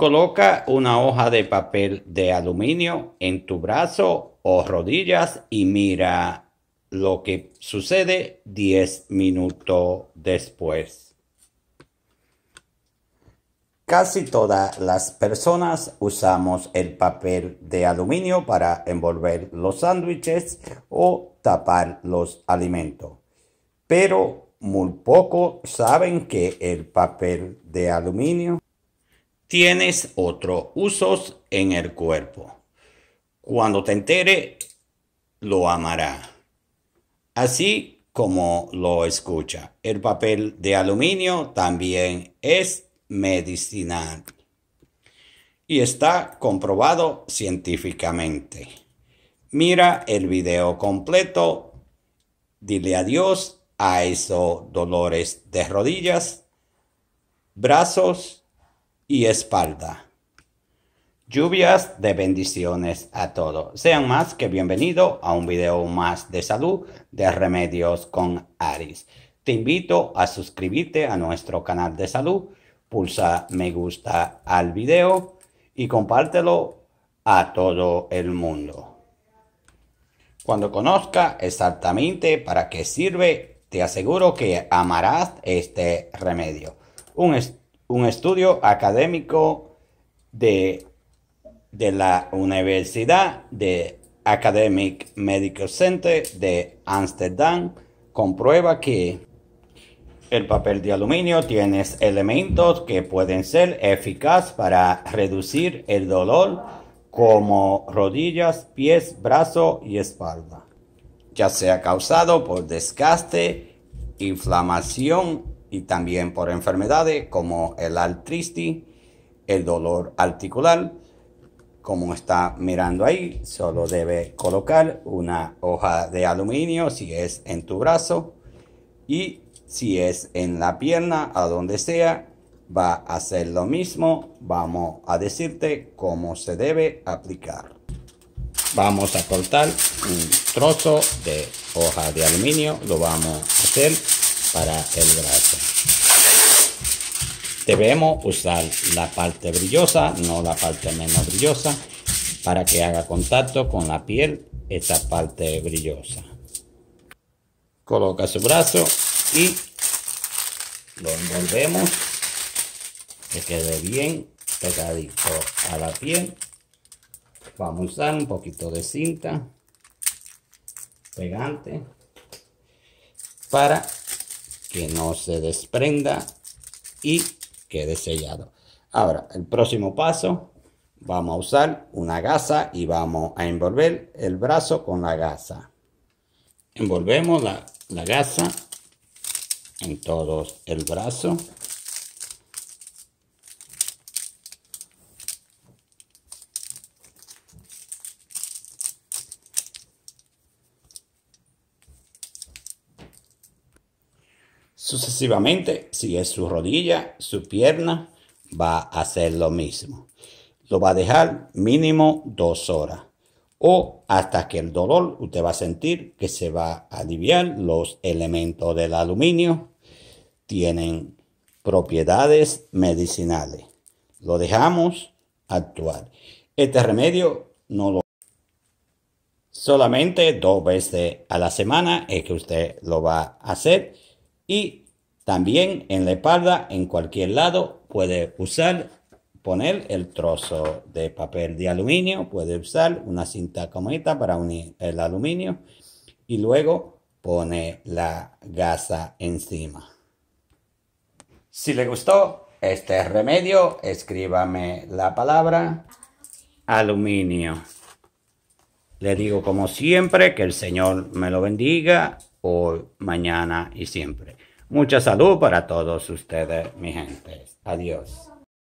Coloca una hoja de papel de aluminio en tu brazo o rodillas y mira lo que sucede 10 minutos después. Casi todas las personas usamos el papel de aluminio para envolver los sándwiches o tapar los alimentos, pero muy pocos saben que el papel de aluminio tienes otros usos en el cuerpo. Cuando te entere, lo amará. Así como lo escucha. El papel de aluminio también es medicinal y está comprobado científicamente. Mira el video completo. Dile adiós a esos dolores de rodillas, brazos, y espalda. Lluvias de bendiciones a todos. Sean más que bienvenido a un video más de salud de Remedios con Aris. Te invito a suscribirte a nuestro canal de salud, pulsa me gusta al video y compártelo a todo el mundo. Cuando conozca exactamente para qué sirve, te aseguro que amarás este remedio. Un un estudio académico de, de la Universidad de Academic Medical Center de Amsterdam comprueba que el papel de aluminio tiene elementos que pueden ser eficaz para reducir el dolor como rodillas, pies, brazo y espalda, ya sea causado por desgaste, inflamación y también por enfermedades como el altristi, el dolor articular. Como está mirando ahí, solo debe colocar una hoja de aluminio si es en tu brazo y si es en la pierna, a donde sea, va a hacer lo mismo. Vamos a decirte cómo se debe aplicar. Vamos a cortar un trozo de hoja de aluminio, lo vamos a hacer para el brazo. Debemos usar la parte brillosa, no la parte menos brillosa, para que haga contacto con la piel esta parte brillosa. Coloca su brazo y lo envolvemos que quede bien pegadito a la piel. Vamos a usar un poquito de cinta pegante para que no se desprenda y quede sellado. Ahora, el próximo paso, vamos a usar una gasa y vamos a envolver el brazo con la gasa. Envolvemos la, la gasa en todo el brazo. Sucesivamente, si es su rodilla, su pierna, va a hacer lo mismo. Lo va a dejar mínimo dos horas o hasta que el dolor usted va a sentir que se va a aliviar. Los elementos del aluminio tienen propiedades medicinales. Lo dejamos actuar. Este remedio no lo... Solamente dos veces a la semana es que usted lo va a hacer y también en la espalda, en cualquier lado, puede usar, poner el trozo de papel de aluminio, puede usar una cinta como para unir el aluminio y luego pone la gasa encima. Si le gustó este remedio, escríbame la palabra aluminio. Le digo como siempre que el Señor me lo bendiga hoy, mañana y siempre. Mucha salud para todos ustedes, mi gente. Adiós.